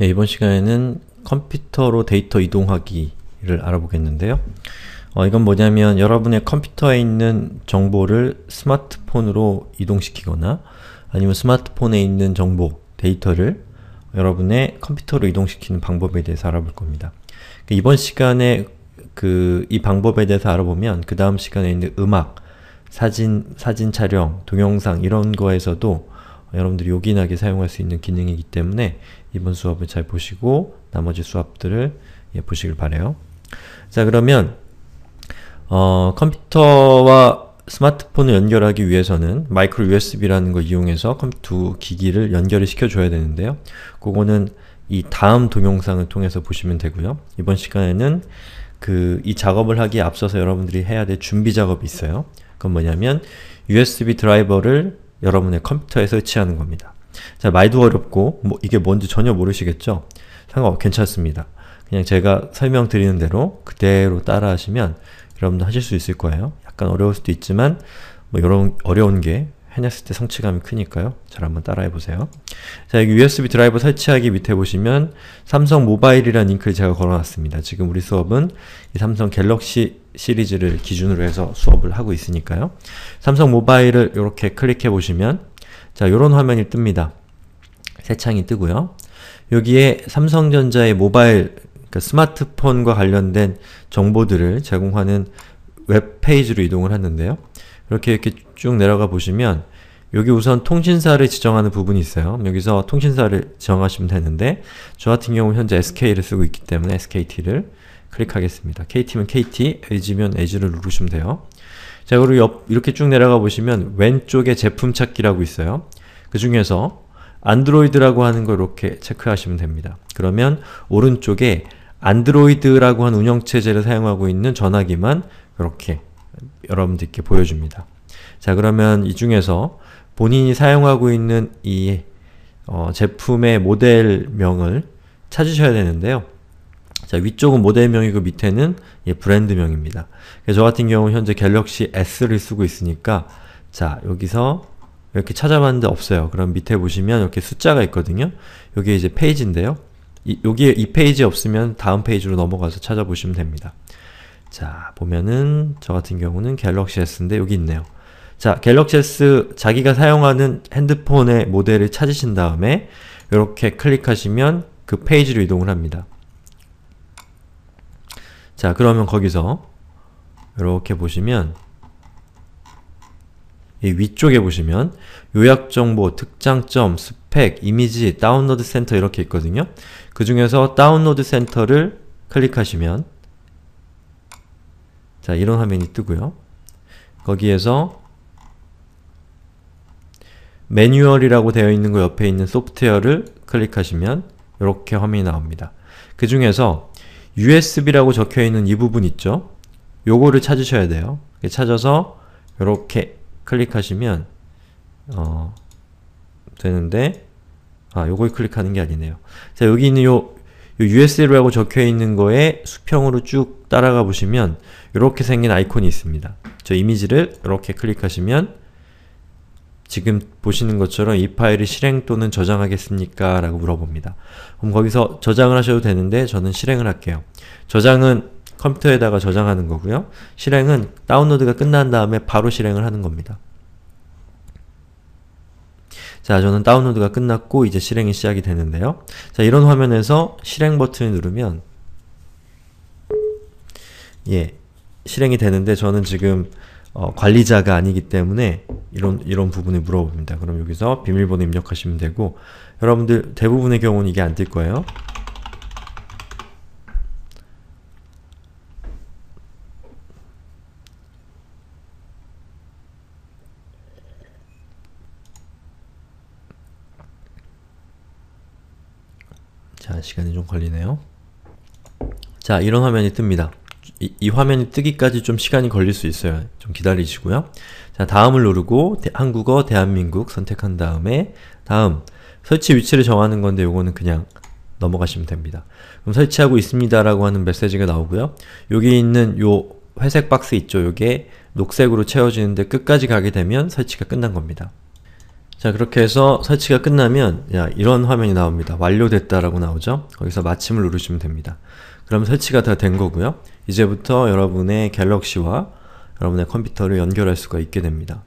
예, 이번 시간에는 컴퓨터로 데이터 이동하기를 알아보겠는데요. 어, 이건 뭐냐면 여러분의 컴퓨터에 있는 정보를 스마트폰으로 이동시키거나 아니면 스마트폰에 있는 정보, 데이터를 여러분의 컴퓨터로 이동시키는 방법에 대해서 알아볼 겁니다. 그러니까 이번 시간에 그 이 방법에 대해서 알아보면 그 다음 시간에 있는 음악, 사진, 사진 촬영, 동영상 이런 거에서도 여러분들이 요긴하게 사용할 수 있는 기능이기 때문에 이번 수업을 잘 보시고 나머지 수업들을 예, 보시길 바래요. 자 그러면 어, 컴퓨터와 스마트폰을 연결하기 위해서는 마이크로 USB라는 걸 이용해서 컴퓨터 기기를 연결을 시켜줘야 되는데요. 그거는 이 다음 동영상을 통해서 보시면 되고요. 이번 시간에는 그 이 작업을 하기에 앞서서 여러분들이 해야 될 준비 작업이 있어요. 그건 뭐냐면 USB 드라이버를 여러분의 컴퓨터에 설치하는 겁니다. 자, 말도 어렵고 뭐 이게 뭔지 전혀 모르시겠죠? 상관 어, 괜찮습니다. 그냥 제가 설명드리는 대로 그대로 따라하시면 여러분도 하실 수 있을 거예요. 약간 어려울 수도 있지만 뭐 이런 어려운 게 해냈을 때 성취감이 크니까요. 잘 한번 따라해 보세요. 자, 여기 USB 드라이버 설치하기 밑에 보시면 삼성 모바일이라는 링크를 제가 걸어놨습니다. 지금 우리 수업은 이 삼성 갤럭시 시리즈를 기준으로 해서 수업을 하고 있으니까요. 삼성 모바일을 이렇게 클릭해 보시면 자, 이런 화면이 뜹니다. 새 창이 뜨고요. 여기에 삼성전자의 모바일, 그러니까 스마트폰과 관련된 정보들을 제공하는 웹페이지로 이동을 하는데요. 이렇게 이렇게 쭉 내려가 보시면 여기 우선 통신사를 지정하는 부분이 있어요. 여기서 통신사를 지정하시면 되는데 저 같은 경우 현재 SK를 쓰고 있기 때문에 SKT를 클릭하겠습니다. KT면 KT, LG면 LG를 누르시면 돼요. 자, 그리고 옆, 이렇게 쭉 내려가 보시면 왼쪽에 제품 찾기라고 있어요. 그 중에서 안드로이드라고 하는 걸 이렇게 체크하시면 됩니다. 그러면 오른쪽에 안드로이드라고 한 운영체제를 사용하고 있는 전화기만 이렇게 여러분들께 보여줍니다. 자 그러면 이 중에서 본인이 사용하고 있는 이 어, 제품의 모델명을 찾으셔야 되는데요. 자 위쪽은 모델명이고 그 밑에는 예, 브랜드명입니다. 저 같은 경우 현재 갤럭시 S를 쓰고 있으니까 자 여기서 이렇게 찾아봤는데 없어요. 그럼 밑에 보시면 이렇게 숫자가 있거든요. 여기 이제 페이지인데요. 이, 여기에 이 페이지 없으면 다음 페이지로 넘어가서 찾아보시면 됩니다. 자, 보면은 저 같은 경우는 갤럭시 S인데 여기 있네요. 자, 갤럭시 S 자기가 사용하는 핸드폰의 모델을 찾으신 다음에 이렇게 클릭하시면 그 페이지로 이동을 합니다. 자, 그러면 거기서 이렇게 보시면 이 위쪽에 보시면 요약정보, 특장점, 스펙, 이미지, 다운로드 센터 이렇게 있거든요. 그 중에서 다운로드 센터를 클릭하시면 자, 이런 화면이 뜨고요. 거기에서 매뉴얼이라고 되어 있는 거 옆에 있는 소프트웨어를 클릭하시면 이렇게 화면이 나옵니다. 그 중에서 USB라고 적혀있는 이 부분 있죠? 요거를 찾으셔야 돼요. 찾아서 이렇게 클릭하시면 어, 되는데 아, 요걸 클릭하는 게 아니네요. 자, 여기 있는 요 USL이라고 적혀 있는 거에 수평으로 쭉 따라가 보시면 이렇게 생긴 아이콘이 있습니다. 저 이미지를 이렇게 클릭하시면 지금 보시는 것처럼 이 파일을 실행 또는 저장하겠습니까? 라고 물어봅니다. 그럼 거기서 저장을 하셔도 되는데 저는 실행을 할게요. 저장은 컴퓨터에다가 저장하는 거고요. 실행은 다운로드가 끝난 다음에 바로 실행을 하는 겁니다. 자, 저는 다운로드가 끝났고 이제 실행이 시작이 되는데요. 자, 이런 화면에서 실행 버튼을 누르면 예, 실행이 되는데 저는 지금 어, 관리자가 아니기 때문에 이런 이런 부분을 물어봅니다. 그럼 여기서 비밀번호 입력하시면 되고 여러분들 대부분의 경우는 이게 안 뜰 거예요. 시간이 좀 걸리네요. 자, 이런 화면이 뜹니다. 이, 이, 화면이 뜨기까지 좀 시간이 걸릴 수 있어요. 좀 기다리시고요. 자, 다음을 누르고 대, 한국어 대한민국 선택한 다음에 다음 설치 위치를 정하는 건데 요거는 그냥 넘어가시면 됩니다. 그럼 설치하고 있습니다 라고 하는 메시지가 나오고요. 여기 있는 요 회색 박스 있죠? 요게 녹색으로 채워지는데 끝까지 가게 되면 설치가 끝난 겁니다. 자 그렇게 해서 설치가 끝나면 야 이런 화면이 나옵니다. 완료됐다라고 나오죠? 거기서 마침을 누르시면 됩니다. 그럼 설치가 다 된 거고요. 이제부터 여러분의 갤럭시와 여러분의 컴퓨터를 연결할 수가 있게 됩니다.